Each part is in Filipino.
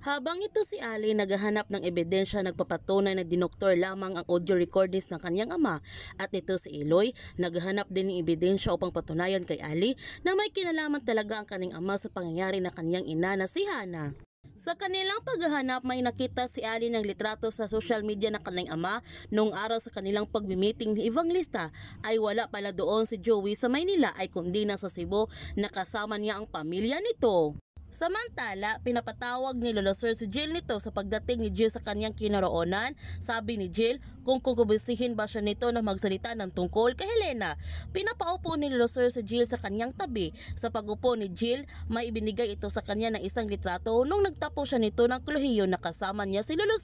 Habang ito si Ali naghahanap ng ebidensya nagpapatunay na dinoktor lamang ang audio recordings ng kanyang ama at ito si Eloy naghahanap din ng ebidensya upang patunayan kay Ali na may kinalaman talaga ang kaning ama sa pangyayari na kanyang ina na si Hana. Sa kanilang paghahanap, may nakita si Ali ng litrato sa social media ng kanilang ama noong araw sa kanilang pagmimiting ni Evangelista ay wala pala doon si Joey sa Maynila ay kundi nasa Cebu nakasama niya ang pamilya nito. Samantala, pinapatawag ni Lolo si Jill nito sa pagdating ni Jill sa kanyang kinaroonan. Sabi ni Jill kung kukubusihin ba siya nito na magsalita ng tungkol kay Helena. Pinapaupo ni Lolo si Jill sa kanyang tabi. Sa pagupo ni Jill, may ibinigay ito sa kanya ng isang litrato nung nagtapos siya nito ng kuluhiyo na kasama niya si Lolo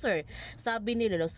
Sabi ni Lolo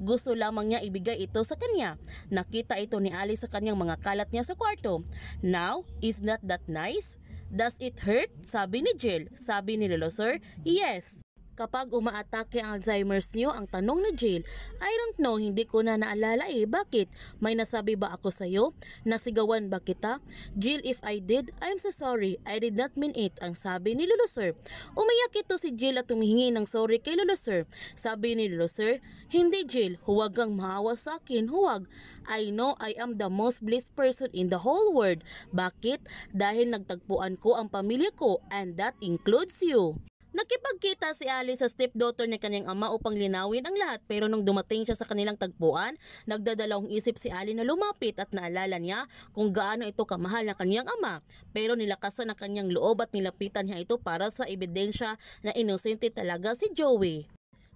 gusto lamang niya ibigay ito sa kanya. Nakita ito ni Ali sa kanyang mga kalat niya sa kwarto. Now, is not that nice? Does it hurt? Sabi ni Jill. Sabi ni Lolo Sir, yes. Kapag umaatake ang Alzheimer's niyo, ang tanong ni Jill, I don't know, hindi ko na naalala eh, bakit? May nasabi ba ako sa'yo? Nasigawan ba kita? Jill, if I did, I'm so sorry, I did not mean it, ang sabi ni Lolo Sir. Umiyak ito si Jill at tumihingi ng sorry kay Lolo Sir. Sabi ni Lolo Sir, hindi Jill, huwag kang maawa sa akin, huwag. I know I am the most blessed person in the whole world. Bakit? Dahil nagtagpuan ko ang pamilya ko and that includes you. Nakipagkita si Ali sa stepdaughter ni kanyang ama upang linawin ang lahat pero nung dumating siya sa kanilang tagpuan, nagdadalawang isip si Ali na lumapit at naalala niya kung gaano ito kamahal ng kanyang ama. Pero nilakasan ang kanyang loob at nilapitan niya ito para sa ebidensya na inosente talaga si Joey.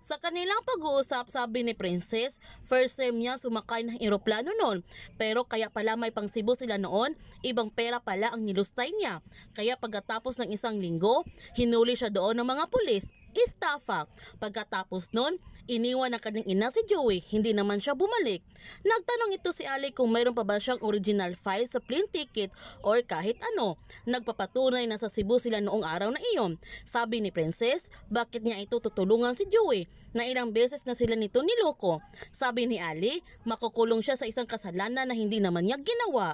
Sa kanilang pag-uusap, sabi ni Princess, first time niya sumakay ng eroplano noon. Pero kaya pala may pang Cebu sila noon, ibang pera pala ang nilustay niya. Kaya pagkatapos ng isang linggo, hinuli siya doon ng mga pulis. Istafa. Pagkatapos noon, iniwan ng kanyang ina si Joey, hindi naman siya bumalik. Nagtanong ito si Ali kung mayroon pa ba siyang original file sa plane ticket or kahit ano. Nagpapatunay na sa Cebu sila noong araw na iyon. Sabi ni Princess, bakit niya ito tutulungan si Joey? na ilang beses na sila nito niloko. Sabi ni Ali, makukulong siya sa isang kasalanan na hindi naman niya ginawa.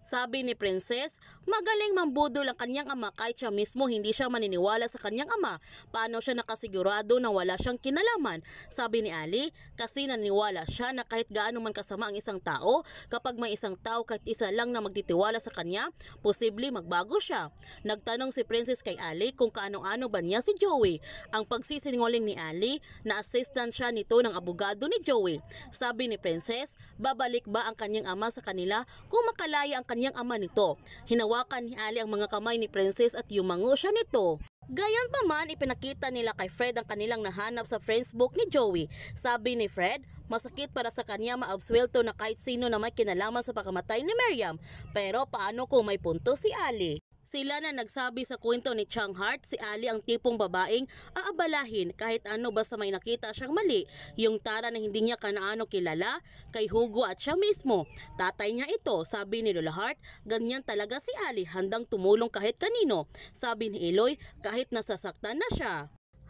Sabi ni Princess, magaling mambudol ang kanyang ama kahit siya mismo hindi siya maniniwala sa kanyang ama. Paano siya nakasigurado na wala siyang kinalaman? Sabi ni Ali, kasi naniwala siya na kahit gaano man kasama ang isang tao, kapag may isang tao kahit isa lang na magtitiwala sa kanya, posible magbago siya. Nagtanong si Princess kay Ali kung kaano-ano ba niya si Joey. Ang pagsisinungaling ni Ali, na assistant siya nito ng abogado ni Joey. Sabi ni Princess, babalik ba ang kanyang ama sa kanila kung makalaya ang kanyang ama nito. Hinawakan ni Ali ang mga kamay ni Princess at yumango siya nito. Gayon pa man, ipinakita nila kay Fred ang kanilang nahanap sa Facebook ni Joey. Sabi ni Fred, masakit para sa kanya maabswelto na kahit sino na may kinalaman sa pagkamatay ni Miriam. Pero paano kung may punto si Ali? Sila na nagsabi sa kwento ni Chang Hart, si Ali ang tipong babaeng aabalahin kahit ano basta may nakita siyang mali. Yung Tara na hindi niya kanaano kilala, kay Hugo at siya mismo. Tatay niya ito, sabi ni Lola Hart, ganyan talaga si Ali, handang tumulong kahit kanino. Sabi ni Eloy, kahit nasasaktan na siya.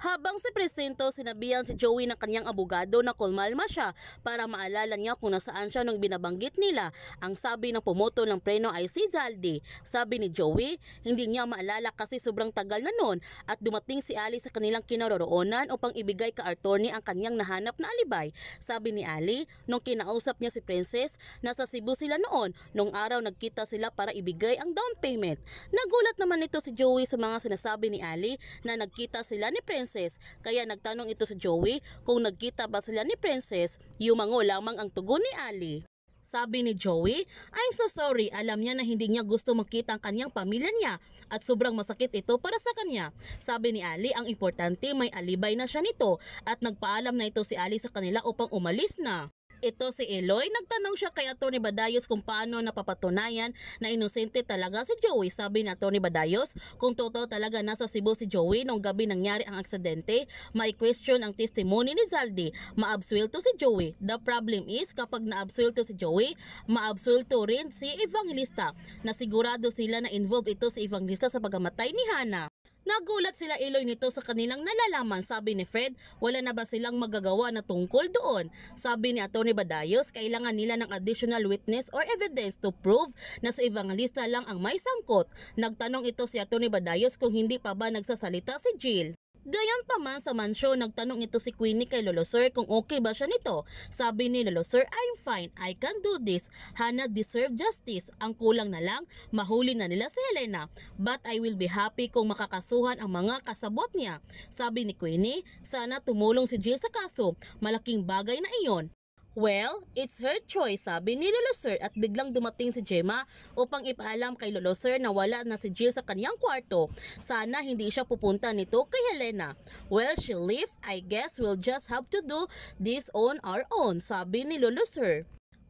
Habang si Presinto sinabihan si Joey ng kanyang abogado na kumalma siya para maalala niya kung nasaan siya nung binabanggit nila. Ang sabi ng pumoto ng preno ay si Zaldi. Sabi ni Joey, hindi niya maalala kasi sobrang tagal na noon at dumating si Ali sa kanilang kinaroroonan upang ibigay ka attorney ang kanyang nahanap na alibay. Sabi ni Ali, nung kinausap niya si Princess, nasa Cebu sila noon. Nung araw nagkita sila para ibigay ang down payment. Nagulat naman ito si Joey sa mga sinasabi ni Ali na nagkita sila ni Princess Princess. Kaya nagtanong ito sa Joey kung nagkita ba sila ni Princess. Yumango lamang ang tugon ni Ali. Sabi ni Joey, I'm so sorry, alam niya na hindi niya gusto makita ang kanyang pamilya niya at sobrang masakit ito para sa kanya. Sabi ni Ali, ang importante may alibay na siya nito at nagpaalam na ito si Ali sa kanila upang umalis na. Ito si Eloy, nagtanong siya kay Atty. Badayos kung paano napapatunayan na inosente talaga si Joey. Sabi ni Atty. Badayos, kung totoo talaga nasa Cebu si Joey nung gabi nangyari ang aksidente, may question ang testimony ni Zaldi. Maabsuelto si Joey. The problem is kapag naabsuelto si Joey, maabsuelto rin si Evangelista. Nasigurado sila na involved ito si Evangelista sa pagkamatay ni Hana. Nagulat sila iloy nito sa kanilang nalalaman sabi ni Fred wala na ba silang magagawa na tungkol doon. Sabi ni Atty. Badayos kailangan nila ng additional witness or evidence to prove na si Evangelista lang ang may sangkot. Nagtanong ito si Atty. Badayos kung hindi pa ba nagsasalita si Jill. Gayon pa man sa mansyon, nagtanong nito si Queenie kay Lolo Sir kung okay ba siya nito. Sabi ni Lolo Sir, I'm fine, I can do this. Hana deserve justice. Ang kulang na lang, mahuli na nila si Helena. But I will be happy kung makakasuhan ang mga kasabot niya. Sabi ni Queenie, sana tumulong si Jill sa kaso. Malaking bagay na iyon. Well, it's her choice sabi ni Lolo at biglang dumating si Gemma upang ipaalam kay Lolo na wala na si Jill sa kanyang kwarto. Sana hindi siya pupunta nito kay Helena. Well, she leave. I guess we'll just have to do this on our own sabi ni Lolo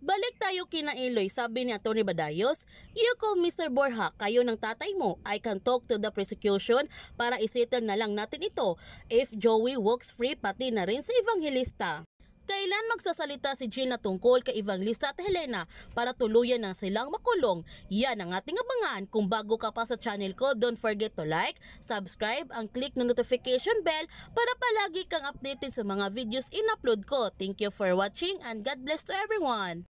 Balik tayo kina Eloy, sabi ni Atty. Badayos, you call Mr. Borja, kayo ng tatay mo. I can talk to the prosecution para isettle na lang natin ito. If Joey walks free, pati na rin si Evangelista. Kailan magsasalita si Jill na tungkol kay Evangelista at Helena para tuluyan na silang makulong? Yan ang ating abangan. Kung bago ka pa sa channel ko, don't forget to like, subscribe, ang click ng notification bell para palagi kang updated sa mga videos in-upload ko. Thank you for watching and God bless to everyone!